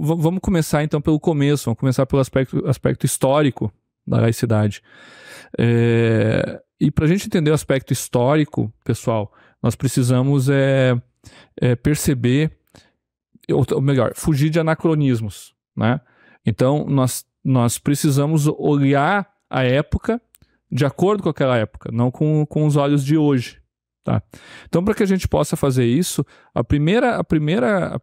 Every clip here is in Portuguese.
vamos começar então pelo começo, vamos começar pelo aspecto, aspecto histórico da laicidade. É, e para a gente entender o aspecto histórico, pessoal, nós precisamos é, é perceber, ou, ou melhor, fugir de anacronismos. Né? Então, nós, nós precisamos olhar a época de acordo com aquela época, não com, com os olhos de hoje. Tá. Então, para que a gente possa fazer isso, a primeira, a primeira,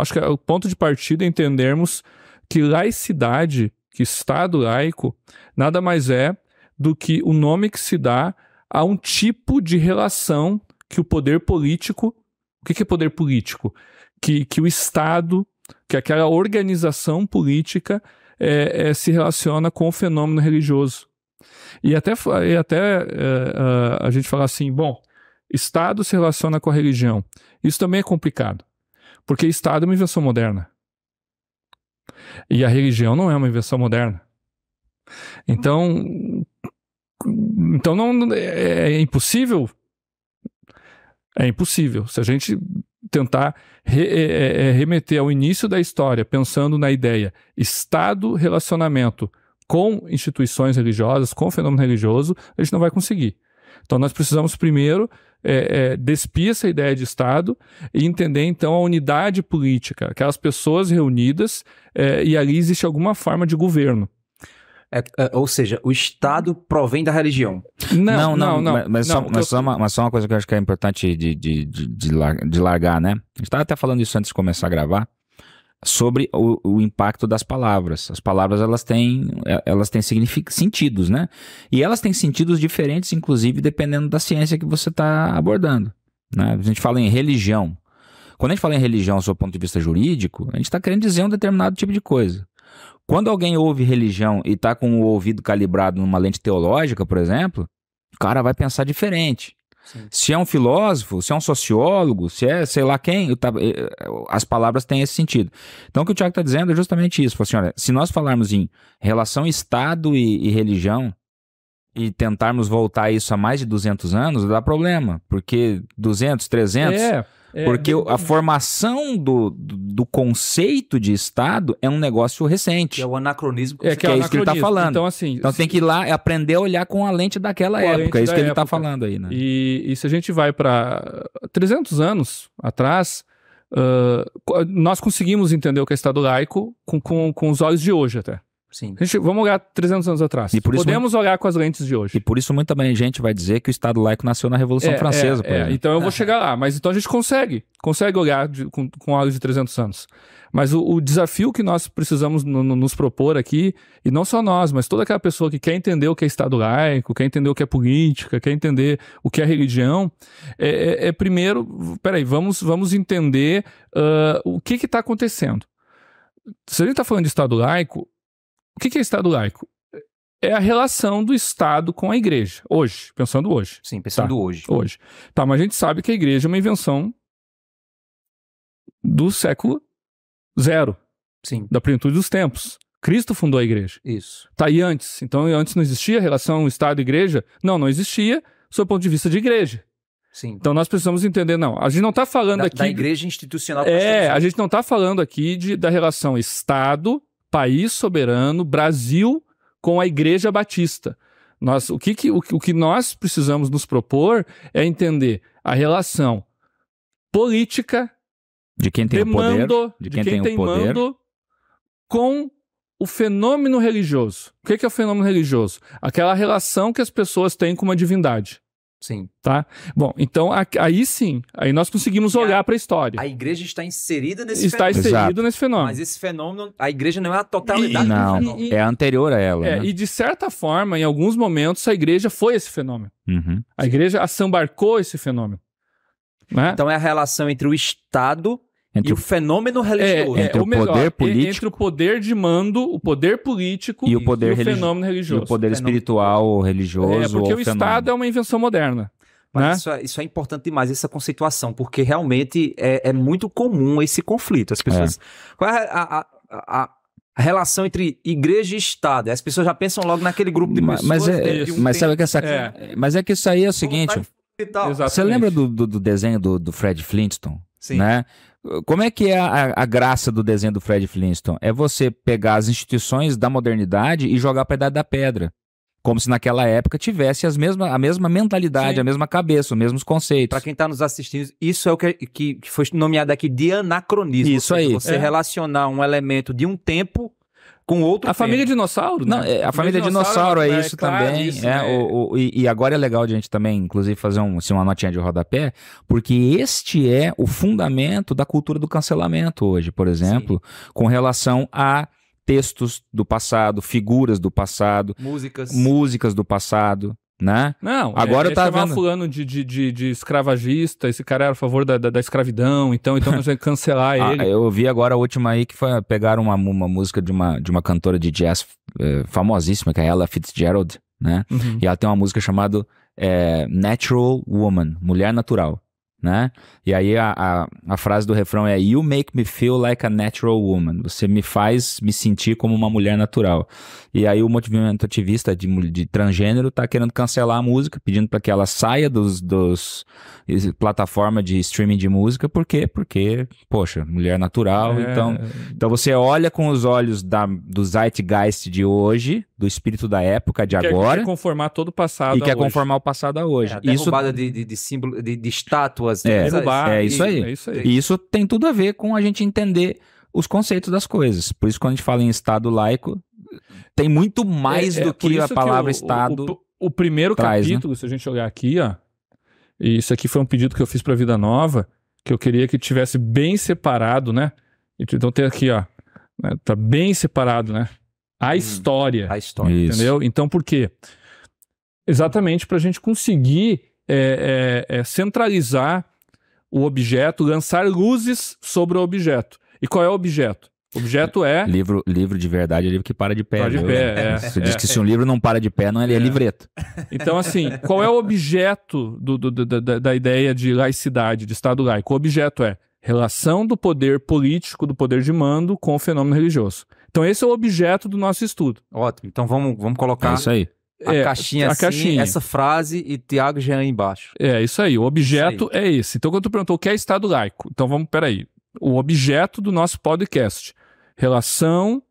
acho que é o ponto de partida é entendermos que laicidade, que Estado laico, nada mais é do que o nome que se dá a um tipo de relação que o poder político, o que é poder político? Que, que o Estado, que aquela organização política é, é, se relaciona com o fenômeno religioso. E até, e até é, é, a gente fala assim, bom, Estado se relaciona com a religião. Isso também é complicado, porque Estado é uma invenção moderna. E a religião não é uma invenção moderna. Então, então não é, é impossível. É impossível. Se a gente tentar re, é, é, é, remeter ao início da história, pensando na ideia Estado relacionamento com instituições religiosas, com fenômeno religioso, a gente não vai conseguir. Então nós precisamos primeiro é, é, despir essa ideia de Estado e entender então a unidade política, aquelas pessoas reunidas é, e ali existe alguma forma de governo. É, é, ou seja, o Estado provém da religião. Não, não, não. não, mas, não, só, mas, eu... só uma, mas, só uma, coisa que eu acho que é importante de, de, de, de largar, né? A gente estava até falando isso antes de começar a gravar sobre o, o, impacto das palavras. As palavras elas têm, é, elas têm sentidos, né? E elas têm sentidos diferentes, inclusive, dependendo da ciência que você está abordando. Né? A gente fala em religião. Quando a gente fala em religião, do ponto de vista jurídico, a gente está querendo dizer um determinado tipo de coisa. Quando alguém ouve religião e está com o ouvido calibrado numa lente teológica, por exemplo, o cara vai pensar diferente. Sim. Se é um filósofo, se é um sociólogo, se é sei lá quem, tá, as palavras têm esse sentido. Então o que o Tiago está dizendo é justamente isso. Assim, olha, se nós falarmos em relação Estado e, e religião, e tentarmos voltar isso a mais de 200 anos, dá problema, porque 200, 300. É, é. porque é, a formação do, do conceito de Estado é um negócio recente. É o anacronismo que, é, que, é, é isso que ele está falando. Então, assim, então se... tem que ir lá aprender a olhar com a lente daquela com época. É isso que ele está falando aí. Né? E, e se a gente vai para 300 anos atrás, Uh, nós conseguimos entender o que é Estado laico com, com, com os olhos de hoje até. Sim. Gente, vamos olhar 300 anos atrás. E por isso Podemos muito... olhar com as lentes de hoje. E por isso muita gente vai dizer que o Estado laico nasceu na Revolução é, Francesa. É, é. Então eu vou é. chegar lá. Mas então a gente consegue. Consegue olhar de, com, com olhos de 300 anos. Mas o, o desafio que nós precisamos no, no, nos propor aqui, e não só nós, mas toda aquela pessoa que quer entender o que é Estado laico, quer entender o que é política, quer entender o que é religião, é, é, é primeiro, peraí, vamos, vamos entender uh, o que está acontecendo. Se a gente está falando de Estado laico, o que é Estado laico? É a relação do Estado com a igreja, hoje, pensando hoje. Sim, pensando tá? hoje. Hoje. Tá, mas a gente sabe que a igreja é uma invenção do século zero. Sim. Da plenitude dos tempos. Cristo fundou a igreja. Isso. Tá, e antes? Então, antes não existia relação Estado-igreja? Não, não existia, sob o ponto de vista de igreja. Sim. Então nós precisamos entender, não, a gente não está falando da, aqui... Da igreja institucional. É, né? a gente não está falando aqui de, da relação Estado país soberano, Brasil, com a Igreja Batista. Nós, o, que, que, o, o que nós precisamos nos propor é entender a relação política de quem tem demando, o poder, de quem, de quem tem, tem o poder. mando, com o fenômeno religioso. O que que é o fenômeno religioso? Aquela relação que as pessoas têm com uma divindade. Sim. Tá? Bom, então aí sim, aí nós conseguimos olhar para a história. A igreja está inserida nesse está fenômeno. Está inserida nesse fenômeno. Mas esse fenômeno, a igreja não é a totalidade e, do não, fenômeno. é anterior a ela. É, né? E de certa forma, em alguns momentos, a igreja foi esse fenômeno. Uhum. A igreja assambarcou esse fenômeno. Né? Então é a relação entre o Estado entre e o, fenômeno religioso. É, entre é o poder político. É, entre o poder de mando, o poder político e o, poder e o religi... fenômeno religioso. E o poder fenômeno... espiritual, religioso. É, porque o Estado é uma invenção moderna. Né? Isso, é, isso, é, importante demais, essa conceituação, porque realmente é, é muito comum esse conflito. As pessoas. É. Qual é a, a, a a relação entre igreja e Estado. As pessoas já pensam logo naquele grupo de pessoas. Mas, é, né, um mas sabe que essa. É. Mas é que isso aí é o seguinte. Você lembra do, do, do desenho do, do Fred Flintstone? Sim. Né? Como é que é a, a, graça do desenho do Fred Flintstone? É você pegar as instituições da modernidade e jogar para a idade da pedra. Como se naquela época tivesse as mesma, a mesma mentalidade, Sim. a mesma cabeça, os mesmos conceitos. Para quem está nos assistindo, isso é o que, que, que, foi nomeado aqui de anacronismo. Isso aí. Você é. relacionar um elemento de um tempo com outro. A família dinossauro? Não, né? É, a família dinossauro, dinossauro é, é isso é, também. é, o, o, e, agora é legal de a gente também, inclusive, fazer um, assim, uma notinha de rodapé, porque este é o fundamento da cultura do cancelamento hoje, por exemplo, Sim. com relação a textos do passado, figuras do passado, músicas, músicas do passado, né? Não, é, agora é, eu tava vendo... fulano de, de, de, de, escravagista, esse cara era a favor da, da, da escravidão, então, então nós vamos cancelar ah, ele. Eu ouvi agora a última aí que foi, pegaram uma, uma música de uma, de uma cantora de jazz eh, famosíssima, que é Ella Fitzgerald, né? Uhum. E ela tem uma música chamada eh, Natural Woman, Mulher Natural né? E aí a, a, a, frase do refrão é You make me feel like a natural woman. Você me faz me sentir como uma mulher natural. E aí o movimento ativista de, de transgênero tá querendo cancelar a música, pedindo para que ela saia dos, dos plataformas de streaming de música. Por quê? Porque, poxa, mulher natural. É... Então, então você olha com os olhos da, do zeitgeist de hoje, do espírito da época de quer, agora. Quer conformar todo o passado E quer hoje. conformar o passado a hoje. É, a Isso... de, de, de símbolo, de, de estátuas é, derrubar. Né? É, é isso, aí. é isso aí. E isso tem tudo a ver com a gente entender os conceitos das coisas. Por isso, quando a gente fala em Estado laico, tem muito mais é, é do que a palavra que o, Estado. O, o, o primeiro traz, né? capítulo, né? se a gente olhar aqui, ó, e isso aqui foi um pedido que eu fiz para a Vida Nova, que eu queria que tivesse bem separado, né? Então tem aqui, ó, né? tá bem separado, né? A hum, história. A história. Isso. Entendeu? Então por quê? Exatamente para a gente conseguir é, é, é centralizar o objeto, lançar luzes sobre o objeto. E qual é o objeto? Objeto é. Livro, livro de verdade é livro que para de pé. Para de né? pé, é, Você é, diz é, que se um livro não para de pé, não é, é, livreto. Então, assim, qual é o objeto do, do, do, da, da ideia de laicidade, de Estado laico? O objeto é relação do poder político, do poder de mando com o fenômeno religioso. Então, esse é o objeto do nosso estudo. Ótimo. Então, vamos, vamos colocar. É isso aí a é, caixinha a assim, caixinha. essa frase e Tiago é embaixo. É, isso aí. O objeto é esse. Então, quando tu perguntou o que é Estado laico, então vamos, peraí. O objeto do nosso podcast. Relação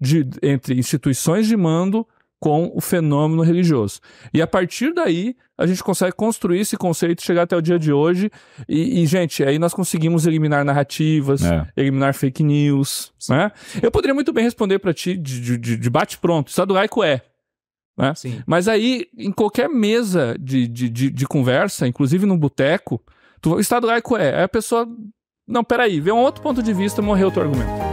de, entre instituições de mando com o fenômeno religioso. E a partir daí, a gente consegue construir esse conceito, chegar até o dia de hoje. E, e gente, aí nós conseguimos eliminar narrativas, é. eliminar fake news, né? Eu poderia muito bem responder para ti de, de, de bate-pronto. Estado laico é. Né? Mas aí, em qualquer mesa de, de, de, de conversa, inclusive num boteco, tu, o estado laico é, aí é a pessoa. Não, peraí, vê um outro ponto de vista, morreu o teu argumento.